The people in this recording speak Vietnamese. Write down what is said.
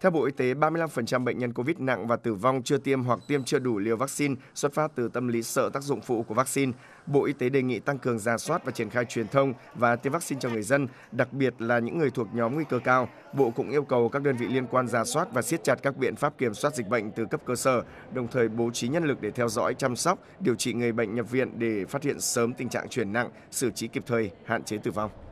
Theo Bộ Y tế, 35% bệnh nhân COVID nặng và tử vong chưa tiêm hoặc tiêm chưa đủ liều vaccine xuất phát từ tâm lý sợ tác dụng phụ của vaccine. Bộ Y tế đề nghị tăng cường ra soát và triển khai truyền thông và tiêm vaccine cho người dân, đặc biệt là những người thuộc nhóm nguy cơ cao. Bộ cũng yêu cầu các đơn vị liên quan ra soát và siết chặt các biện pháp kiểm soát dịch bệnh từ cấp cơ sở, đồng thời bố trí nhân lực để theo dõi, chăm sóc, điều trị người bệnh nhập viện để phát hiện sớm tình trạng chuyển nặng, xử trí kịp thời, hạn chế tử vong.